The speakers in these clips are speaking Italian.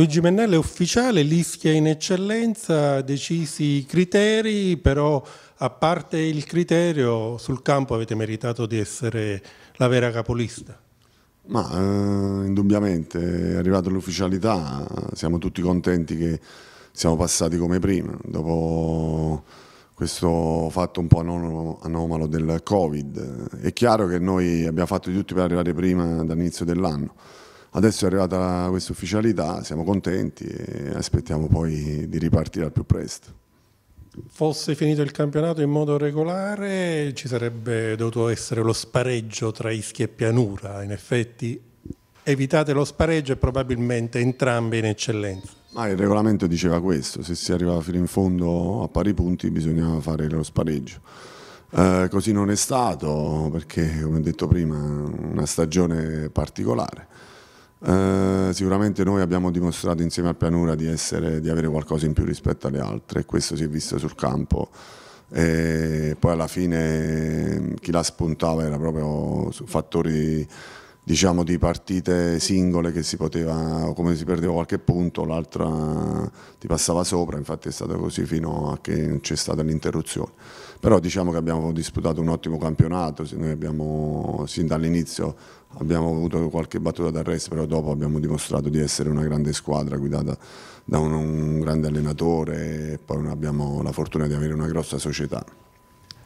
Luigi Mennella è ufficiale, l'Ischia in eccellenza, decisi i criteri, però a parte il criterio sul campo avete meritato di essere la vera capolista. Ma eh, indubbiamente è arrivata l'ufficialità, siamo tutti contenti che siamo passati come prima, dopo questo fatto un po' anomalo del Covid. È chiaro che noi abbiamo fatto di tutto per arrivare prima dall'inizio dell'anno Adesso è arrivata questa ufficialità, siamo contenti e aspettiamo poi di ripartire al più presto. Fosse finito il campionato in modo regolare ci sarebbe dovuto essere lo spareggio tra Ischia e Pianura, in effetti evitate lo spareggio e probabilmente entrambi in eccellenza. Ma il regolamento diceva questo, se si arrivava fino in fondo a pari punti bisognava fare lo spareggio. Eh, così non è stato perché, come ho detto prima, una stagione particolare. Eh, sicuramente noi abbiamo dimostrato insieme al Pianura di, essere, di, avere qualcosa in più rispetto alle altre, questo si è visto sul campo. E poi alla fine chi la spuntava era proprio su fattori diciamo, di partite singole che si poteva, o come si perdeva qualche punto, l'altra ti passava sopra, infatti è stato così fino a che c'è stata l'interruzione. Però diciamo che abbiamo disputato un ottimo campionato, noi abbiamo, sin dall'inizio abbiamo avuto qualche battuta d'arresto, però dopo abbiamo dimostrato di essere una grande squadra guidata da un, un grande allenatore e poi abbiamo la fortuna di avere una grossa società.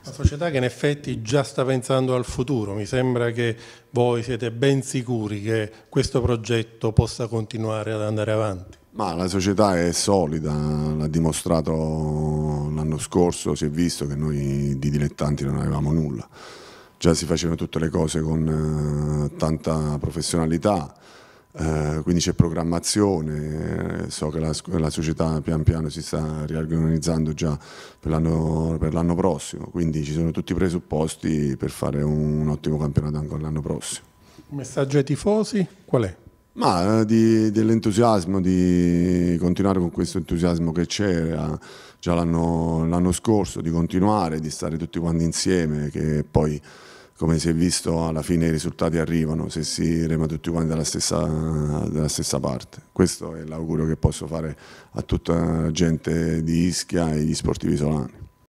La società che in effetti già sta pensando al futuro, mi sembra che voi siete ben sicuri che questo progetto possa continuare ad andare avanti. Ma la società è solida, l'ha dimostrato l'anno scorso, si è visto che noi di dilettanti non avevamo nulla, già si facevano tutte le cose con eh, tanta professionalità eh, quindi c'è programmazione, eh, so che la, la, società pian piano si sta riorganizzando già per l'anno, prossimo, quindi ci sono tutti i presupposti per fare un, un ottimo campionato anche l'anno prossimo. Messaggio ai tifosi qual è? Ma eh, dell'entusiasmo, di continuare con questo entusiasmo che c'era già l'anno, l'anno scorso, di continuare, di stare tutti quanti insieme, che poi come si è visto alla fine i risultati arrivano se si rema tutti quanti dalla stessa, dalla stessa parte. Questo è l'augurio che posso fare a tutta la gente di Ischia e gli sportivi solani.